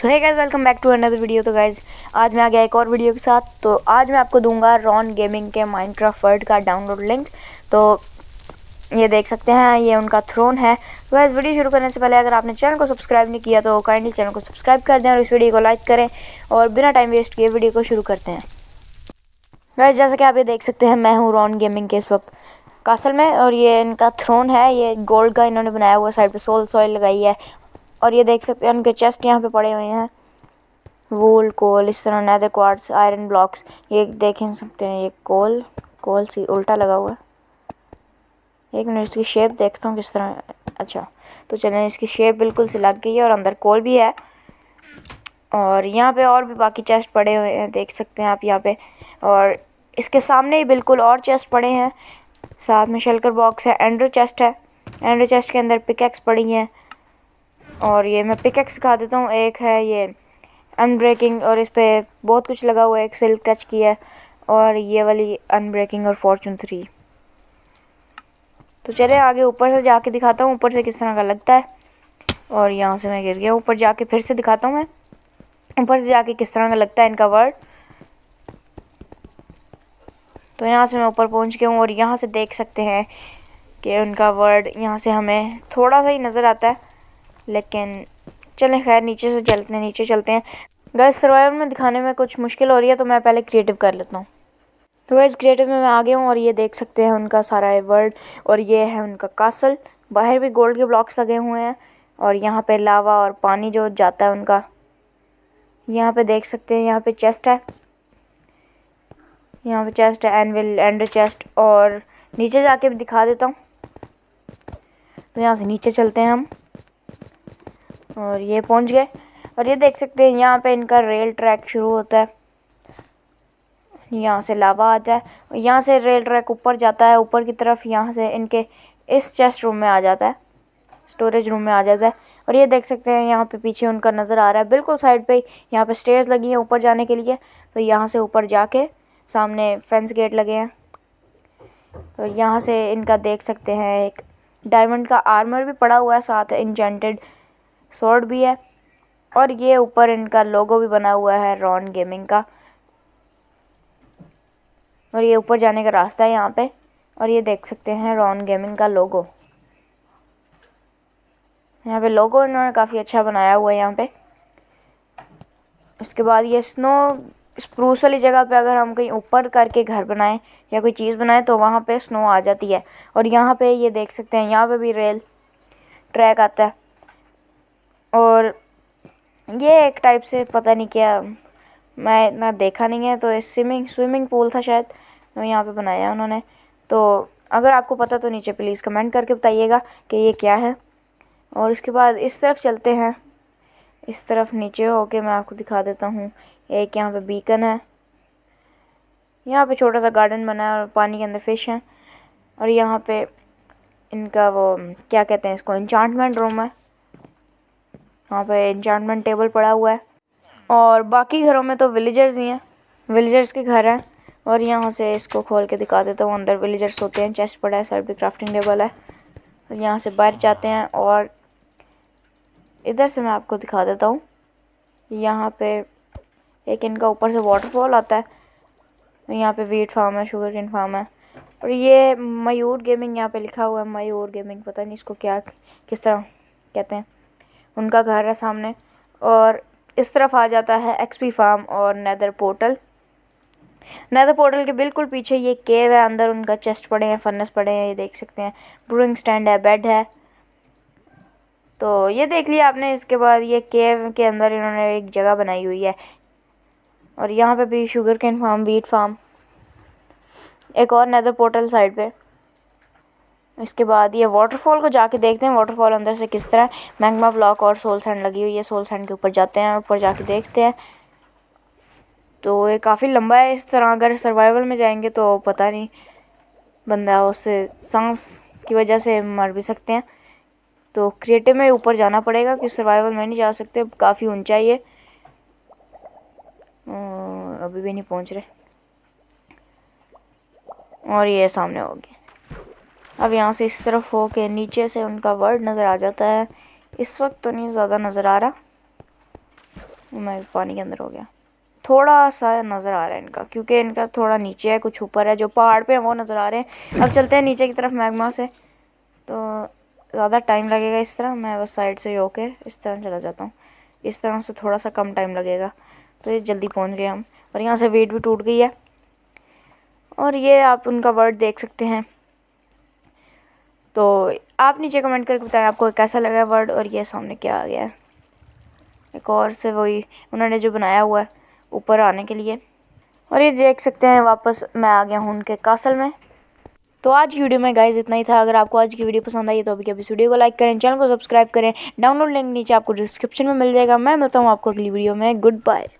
so hi guys welcome back to another video तो guys आज मैं आ गया एक और वीडियो के साथ तो आज मैं आपको दूंगा रॉन गेमिंग के माइनक्राफ्ट वर्ड का डाउनलोड लिंक तो ये देख सकते हैं ये उनका थ्रोन है तो गाइज वीडियो शुरू करने से पहले अगर आपने चैनल को सब्सक्राइब नहीं किया तो काइंडली चैनल को सब्सक्राइब कर दें और इस वीडियो को लाइक करें और बिना टाइम वेस्ट किए वीडियो को शुरू करते हैं गाइज जैसा कि आप ये देख सकते हैं मैं हूँ रॉन गेमिंग के इस वक्त कासल में और ये इनका थ्रोन है ये गोल्ड का इन्होंने बनाया हुआ साइड पे सोल सॉइल लगाई है और ये देख सकते हैं उनके चेस्ट यहाँ पे पड़े हुए हैं वूल कोल इस तरह नैदर क्वार्ट्स आयरन ब्लॉक्स ये देख सकते हैं ये कोल कोल सी उल्टा लगा हुआ है एक मिनट इसकी शेप देखता हूँ किस तरह अच्छा तो चलें इसकी शेप बिल्कुल सी लग गई है और अंदर कोल भी है और यहाँ पे और भी बाकी चेस्ट पड़े हुए हैं देख सकते हैं आप यहाँ पे और इसके सामने ही बिल्कुल और चेस्ट पड़े हैं साथ में शल्कर बॉक्स है एंड्रो चेस्ट है एंड्रो चेस्ट के अंदर पिकेक्स पड़ी हैं और ये मैं पिकेक्स दिखा देता हूँ एक है ये अनब्रेकिंग और इस पर बहुत कुछ लगा हुआ है एक सिल्क टच की है और ये वाली अनब्रेकिंग और फॉर्चून थ्री तो चले आगे ऊपर से जाके दिखाता हूँ ऊपर से किस तरह का लगता है और यहाँ से मैं गिर गया ऊपर जाके फिर से दिखाता हूँ मैं ऊपर से जाके किस तरह का लगता है इनका वर्ड तो यहाँ से मैं ऊपर पहुँच गया हूँ और यहाँ से देख सकते हैं कि उनका वर्ड यहाँ से हमें थोड़ा सा ही नज़र आता है लेकिन चलें खैर नीचे से चलते हैं नीचे चलते हैं गैस सर्वाइवल में दिखाने में कुछ मुश्किल हो रही है तो मैं पहले क्रिएटिव कर लेता हूँ तो गैस क्रिएटिव में मैं आ गया हूँ और ये देख सकते हैं उनका सारा वर्ल्ड और ये है उनका कासल बाहर भी गोल्ड के ब्लॉक्स लगे हुए हैं और यहाँ पर लावा और पानी जो जाता है उनका यहाँ पर देख सकते हैं यहाँ पर चेस्ट है यहाँ पर चेस्ट है एनविल एंड चेस्ट और नीचे जाके दिखा देता हूँ तो यहाँ से नीचे चलते हैं हम और ये पहुंच गए और ये देख सकते हैं यहाँ पे इनका रेल ट्रैक शुरू होता है यहाँ से लावा आता है और यहाँ से रेल ट्रैक ऊपर जाता है ऊपर की तरफ यहाँ से इनके इस चेस्ट रूम में आ जाता है स्टोरेज रूम में आ जाता है और ये देख सकते हैं यहाँ पे पीछे उनका नज़र आ रहा है बिल्कुल साइड पे यहाँ पे स्टेयर्स लगी हैं ऊपर जाने के लिए तो यहाँ से ऊपर जाके सामने फेंस गेट लगे हैं और यहाँ से इनका देख सकते हैं एक डायमंड का आर्मर भी पड़ा हुआ है साथ इंजेंटेड शॉर्ट भी है और ये ऊपर इनका लोगो भी बना हुआ है रॉन गेमिंग का और ये ऊपर जाने का रास्ता है यहाँ पे और ये देख सकते हैं रॉन गेमिंग का लोगो यहाँ पे लोगो इन्होंने काफ़ी अच्छा बनाया हुआ है यहाँ पे उसके बाद ये स्नो स्प्रूस वाली जगह पे अगर हम कहीं ऊपर करके घर बनाएं या कोई चीज़ बनाएं तो वहाँ पे स्नो आ जाती है और यहाँ पे ये देख सकते हैं यहाँ पे भी रेल ट्रैक आता है और ये एक टाइप से पता नहीं क्या मैं इतना देखा नहीं है तो स्विमिंग स्विमिंग पूल था शायद तो यहाँ पे बनाया उन्होंने तो अगर आपको पता तो नीचे प्लीज़ कमेंट करके बताइएगा कि ये क्या है और इसके बाद इस तरफ चलते हैं इस तरफ नीचे होके मैं आपको दिखा देता हूँ एक यहाँ पे बीकन है यहाँ पे छोटा सा गार्डन बना है और पानी के अंदर फिश हैं और यहाँ पे इनका वो क्या कहते हैं इसको इंचांटमेंट रूम है वहाँ पे एन्चमेंट टेबल पड़ा हुआ है और बाकी घरों में तो विलेजर्स ही हैं विलेजर्स के घर हैं और यहाँ से इसको खोल के दिखा देता हूँ अंदर विलेजर्स होते हैं चेस्ट पड़ा है सर भी क्राफ्टिंग टेबल है और यहाँ से बाहर जाते हैं और इधर से मैं आपको दिखा देता हूँ यहाँ पे एक इनका ऊपर से वाटरफॉल आता है यहाँ पे वीट फार्म है शुगर किन फार्म है और ये मयूर गेमिंग यहाँ पे लिखा हुआ है मयूर गेमिंग पता नहीं इसको क्या किस तरह कहते हैं उनका घर है सामने और इस तरफ आ जाता है एक्सपी फार्म और नैदर पोर्टल नैदर पोर्टल के बिल्कुल पीछे ये केव है अंदर उनका चेस्ट पड़े हैं फर्नेस पड़े हैं ये देख सकते हैं ब्रूइंग स्टैंड है बेड है तो ये देख लिया आपने इसके बाद ये केव के अंदर इन्होंने एक जगह बनाई हुई है और यहाँ पे भी sugar cane farm wheat farm एक और नैदर पोर्टल साइड पर इसके बाद ये वाटरफॉल को जाके देखते हैं वाटरफॉल अंदर से किस तरह मैंगमा ब्लॉक और सोल सैंड लगी हुई है सोल सैंड के ऊपर जाते हैं ऊपर जाके देखते हैं तो ये काफ़ी लंबा है इस तरह अगर सर्वाइवल में जाएंगे तो पता नहीं बंदा उस सांस की वजह से मर भी सकते हैं तो क्रिएटिव में ऊपर जाना पड़ेगा क्योंकि सर्वाइवल में नहीं जा सकते काफ़ी ऊंचाई है अभी भी नहीं पहुँच रहे और ये सामने हो गया अब यहाँ से इस तरफ हो के नीचे से उनका वर्ड नज़र आ जाता है इस वक्त तो नहीं ज़्यादा नज़र आ रहा मैं पानी के अंदर हो गया थोड़ा सा नज़र आ रहा है इनका क्योंकि इनका थोड़ा नीचे है कुछ ऊपर है जो पहाड़ पे हैं वो नज़र आ रहे हैं अब चलते हैं नीचे की तरफ मैगमा से तो ज़्यादा टाइम लगेगा इस तरह मैं बस साइड से होके इस तरह चला जाता हूँ इस तरह से थोड़ा सा कम टाइम लगेगा तो ये जल्दी पहुँच गए हम और यहाँ से वेट भी टूट गई है और ये आप उनका वर्ड देख सकते हैं तो आप नीचे कमेंट करके बताएं आपको कैसा लगा वर्ड और ये सामने क्या आ गया है एक और से वही उन्होंने जो बनाया हुआ है ऊपर आने के लिए और ये देख सकते हैं वापस मैं आ गया हूँ उनके कासल में तो आज की वीडियो में गाइज इतना ही था अगर आपको आज की वीडियो पसंद आई तो अभी अभी इस वीडियो को लाइक करें चैनल को सब्सक्राइब करें डाउनलोड लिंक नीचे आपको डिस्क्रिप्शन में मिल जाएगा मैं मिलता हूँ आपको अगली वीडियो में गुड बाय